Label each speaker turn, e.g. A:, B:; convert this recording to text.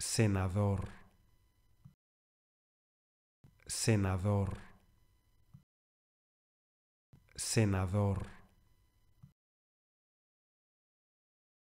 A: senador, senador, senador.